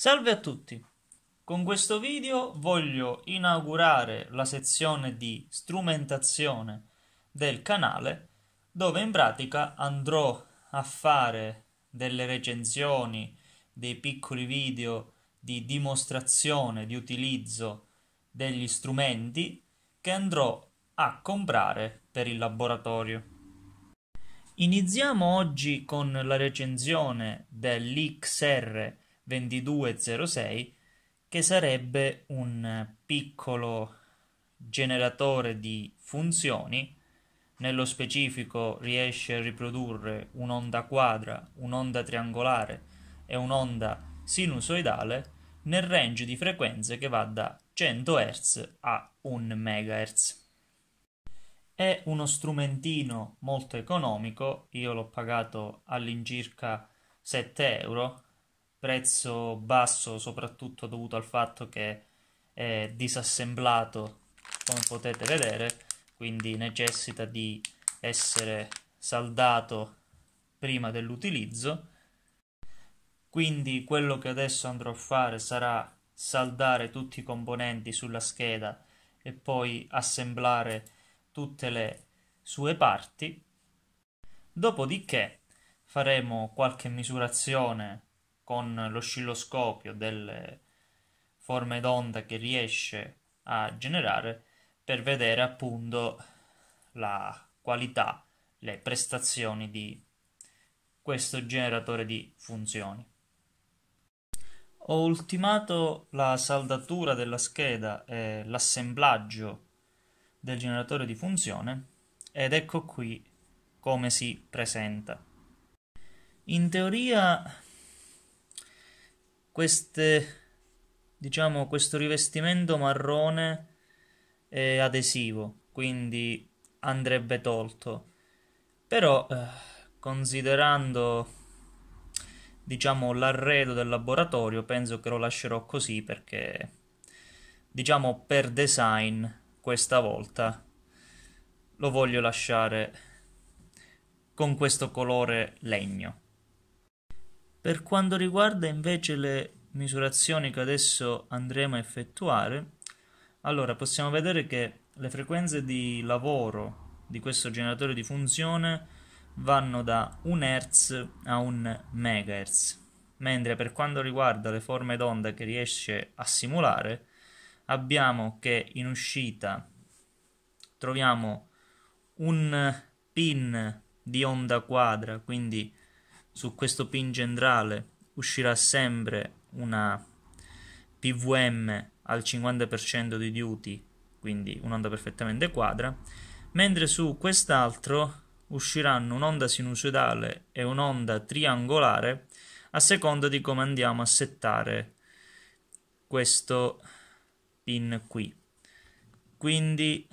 Salve a tutti! Con questo video voglio inaugurare la sezione di strumentazione del canale dove in pratica andrò a fare delle recensioni, dei piccoli video di dimostrazione di utilizzo degli strumenti che andrò a comprare per il laboratorio. Iniziamo oggi con la recensione dell'XR 2206 che sarebbe un piccolo generatore di funzioni nello specifico riesce a riprodurre un'onda quadra, un'onda triangolare e un'onda sinusoidale nel range di frequenze che va da 100 Hz a 1 MHz. È uno strumentino molto economico, io l'ho pagato all'incirca 7 euro prezzo basso soprattutto dovuto al fatto che è disassemblato come potete vedere quindi necessita di essere saldato prima dell'utilizzo quindi quello che adesso andrò a fare sarà saldare tutti i componenti sulla scheda e poi assemblare tutte le sue parti dopodiché faremo qualche misurazione con l'oscilloscopio delle forme d'onda che riesce a generare per vedere appunto la qualità, le prestazioni di questo generatore di funzioni. Ho ultimato la saldatura della scheda e l'assemblaggio del generatore di funzione ed ecco qui come si presenta. In teoria queste, diciamo, questo rivestimento marrone è adesivo, quindi andrebbe tolto. Però, eh, considerando diciamo l'arredo del laboratorio penso che lo lascerò così perché diciamo per design questa volta lo voglio lasciare con questo colore legno per quanto riguarda invece le misurazioni che adesso andremo a effettuare, allora possiamo vedere che le frequenze di lavoro di questo generatore di funzione vanno da 1 Hz a 1 MHz, mentre per quanto riguarda le forme d'onda che riesce a simulare, abbiamo che in uscita troviamo un pin di onda quadra, quindi su questo pin generale uscirà sempre una PVM al 50% di duty, quindi un'onda perfettamente quadra, mentre su quest'altro usciranno un'onda sinusoidale e un'onda triangolare a seconda di come andiamo a settare questo pin qui. Quindi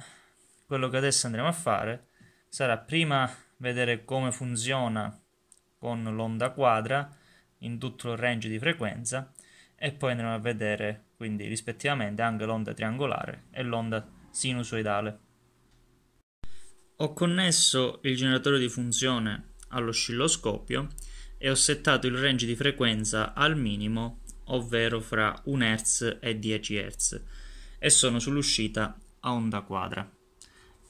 quello che adesso andremo a fare sarà prima vedere come funziona con l'onda quadra in tutto il range di frequenza e poi andremo a vedere quindi rispettivamente anche l'onda triangolare e l'onda sinusoidale. Ho connesso il generatore di funzione all'oscilloscopio e ho settato il range di frequenza al minimo, ovvero fra 1 Hz e 10 Hz, e sono sull'uscita a onda quadra.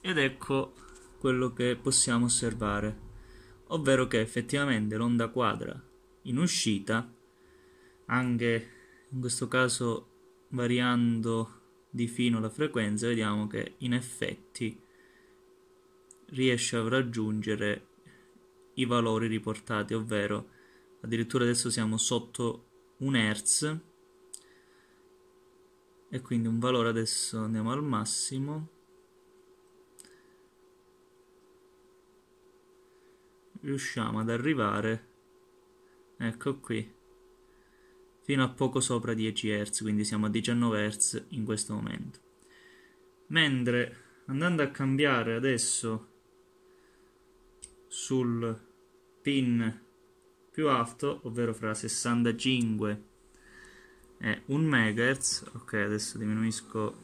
Ed ecco quello che possiamo osservare ovvero che effettivamente l'onda quadra in uscita, anche in questo caso variando di fino la frequenza, vediamo che in effetti riesce a raggiungere i valori riportati, ovvero addirittura adesso siamo sotto un Hertz e quindi un valore adesso andiamo al massimo riusciamo ad arrivare ecco qui fino a poco sopra 10 Hz quindi siamo a 19 Hz in questo momento mentre andando a cambiare adesso sul pin più alto ovvero fra 65 e 1 MHz ok adesso diminuisco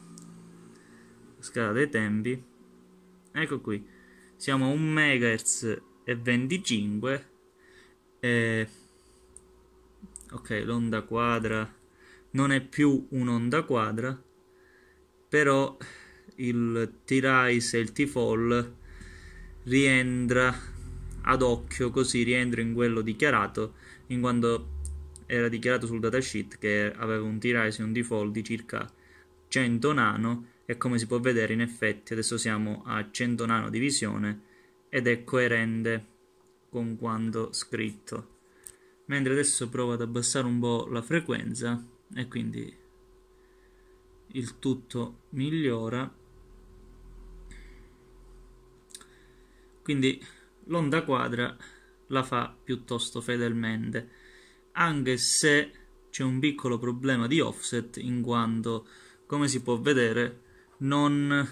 la scala dei tempi ecco qui siamo a 1 MHz e 25 e... ok l'onda quadra non è più un'onda quadra però il T-Rise e il T-Fall rientra ad occhio così rientra in quello dichiarato in quanto era dichiarato sul datasheet che aveva un T-Rise e un T-Fall di circa 100 nano e come si può vedere in effetti adesso siamo a 100 nano di visione ed è coerente con quanto scritto. Mentre adesso provo ad abbassare un po' la frequenza e quindi il tutto migliora. Quindi l'onda quadra la fa piuttosto fedelmente, anche se c'è un piccolo problema di offset in quanto, come si può vedere, non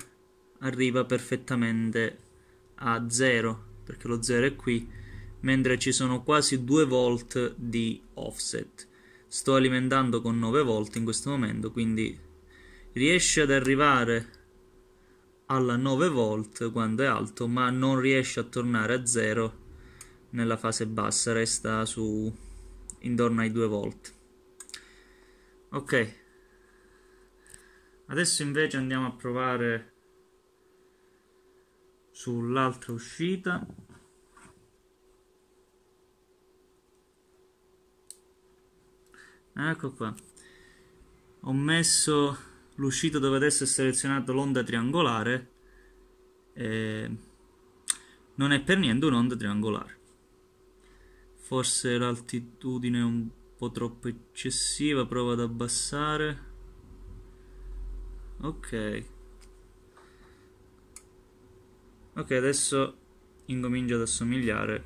arriva perfettamente a 0 perché lo 0 è qui mentre ci sono quasi 2 volt di offset sto alimentando con 9 volt in questo momento quindi riesce ad arrivare alla 9 volt quando è alto ma non riesce a tornare a 0 nella fase bassa resta su intorno ai 2 volt ok adesso invece andiamo a provare sull'altra uscita ecco qua ho messo l'uscita dove adesso è selezionata l'onda triangolare eh, non è per niente un'onda triangolare forse l'altitudine è un po' troppo eccessiva provo ad abbassare ok ok adesso incomincio ad assomigliare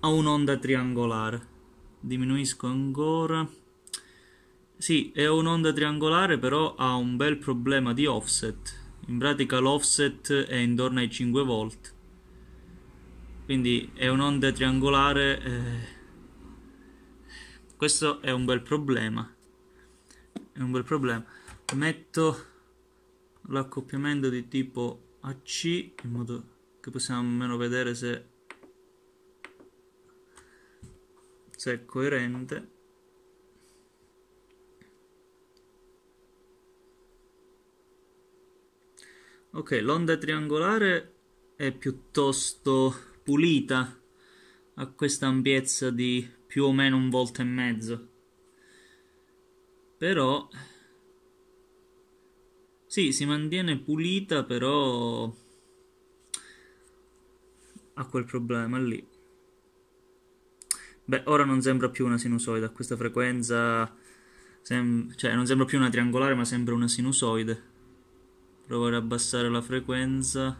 a un'onda triangolare diminuisco ancora sì è un'onda triangolare però ha un bel problema di offset in pratica l'offset è intorno ai 5 volt quindi è un'onda triangolare eh... questo è un bel problema è un bel problema metto l'accoppiamento di tipo a C in modo che possiamo almeno vedere se, se è coerente ok l'onda triangolare è piuttosto pulita a questa ampiezza di più o meno un volto e mezzo però sì, si mantiene pulita, però ha quel problema lì. Beh, ora non sembra più una sinusoide a questa frequenza, sem- cioè non sembra più una triangolare, ma sembra una sinusoide. Provo a abbassare la frequenza.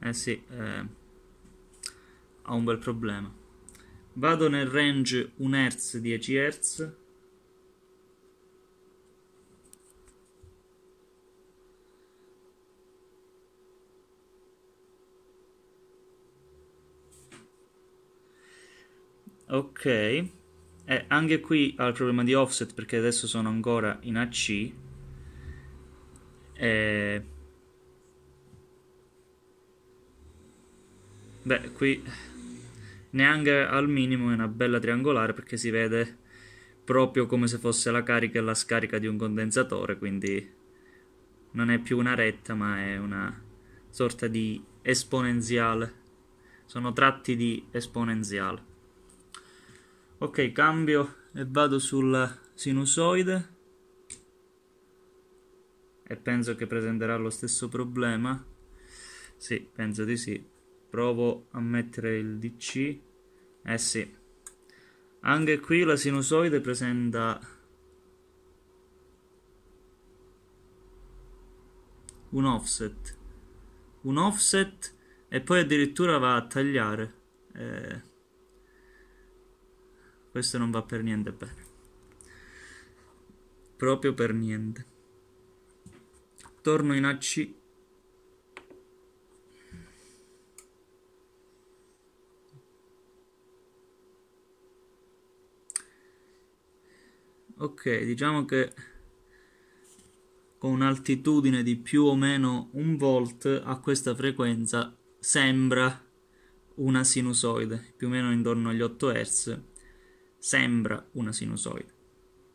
Eh sì, eh, ha un bel problema vado nel range 1 Hz 10 Hz ok e eh, anche qui ho il problema di offset perché adesso sono ancora in AC eh, beh qui neanche al minimo è una bella triangolare perché si vede proprio come se fosse la carica e la scarica di un condensatore, quindi non è più una retta ma è una sorta di esponenziale. Sono tratti di esponenziale. Ok, cambio e vado sulla sinusoide e penso che presenterà lo stesso problema. Sì, penso di sì. Provo a mettere il DC eh sì. Anche qui la sinusoide presenta un offset. Un offset e poi addirittura va a tagliare. Eh, questo non va per niente bene. Proprio per niente. Torno in AC. ok diciamo che con un'altitudine di più o meno un volt a questa frequenza sembra una sinusoide più o meno intorno agli 8 Hz sembra una sinusoide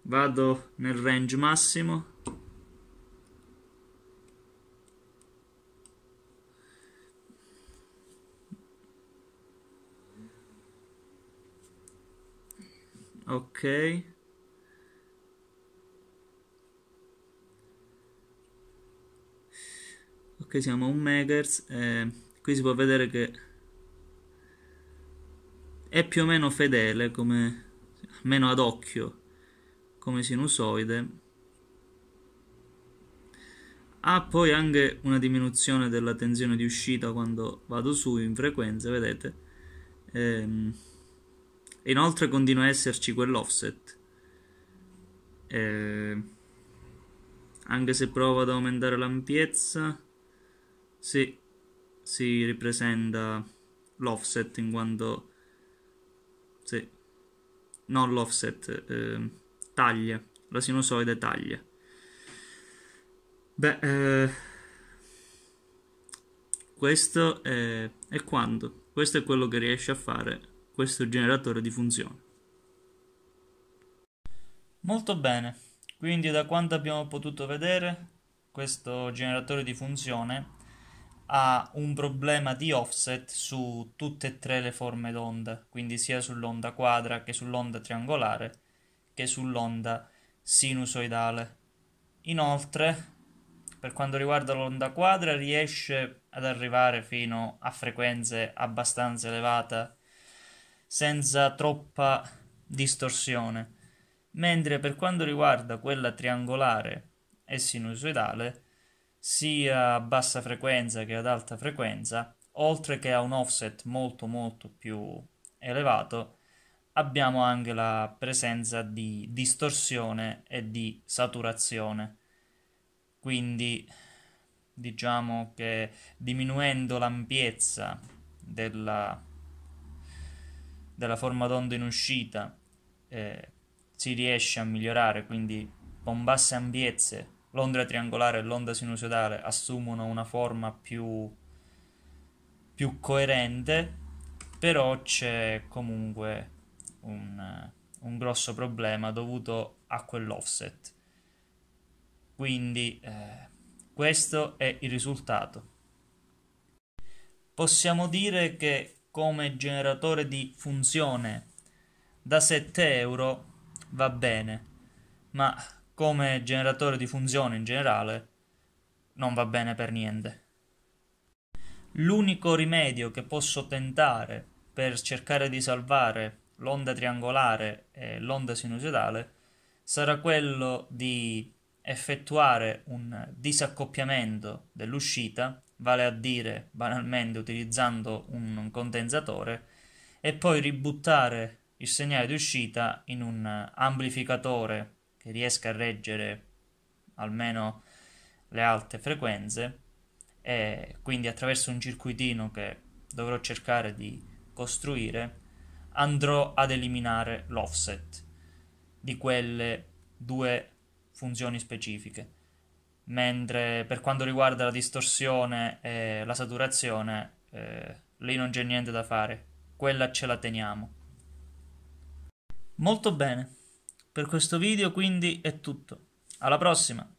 vado nel range massimo ok ok siamo a 1 MHz eh, qui si può vedere che è più o meno fedele come meno ad occhio come sinusoide ha poi anche una diminuzione della tensione di uscita quando vado su in frequenza vedete ehm, inoltre continua a esserci quell'offset eh, anche se provo ad aumentare l'ampiezza si, si ripresenta l'offset in quanto sì, non l'offset eh, taglia la sinusoide taglia beh eh, questo è, è quanto questo è quello che riesce a fare questo generatore di funzioni molto bene quindi da quanto abbiamo potuto vedere questo generatore di funzione ha un problema di offset su tutte e tre le forme d'onda, quindi sia sull'onda quadra che sull'onda triangolare che sull'onda sinusoidale. Inoltre, per quanto riguarda l'onda quadra, riesce ad arrivare fino a frequenze abbastanza elevate senza troppa distorsione, mentre per quanto riguarda quella triangolare e sinusoidale, sia a bassa frequenza che ad alta frequenza, oltre che a un offset molto molto più elevato, abbiamo anche la presenza di distorsione e di saturazione. Quindi diciamo che diminuendo l'ampiezza della, della forma d'onda in uscita eh, si riesce a migliorare, quindi con basse ampiezze l'onda triangolare e l'onda sinusoidale assumono una forma più, più coerente, però c'è comunque un, un, grosso problema dovuto a quell'offset. Quindi eh, questo è il risultato. Possiamo dire che come generatore di funzione da 7 euro va bene, ma come generatore di funzione in generale non va bene per niente. L'unico rimedio che posso tentare per cercare di salvare l'onda triangolare e l'onda sinusoidale sarà quello di effettuare un disaccoppiamento dell'uscita, vale a dire banalmente utilizzando un condensatore, e poi ributtare il segnale di uscita in un amplificatore che riesca a reggere almeno le alte frequenze e quindi attraverso un circuitino che dovrò cercare di costruire andrò ad eliminare l'offset di quelle due funzioni specifiche mentre per quanto riguarda la distorsione e la saturazione eh, lì non c'è niente da fare quella ce la teniamo molto bene per questo video quindi è tutto. Alla prossima!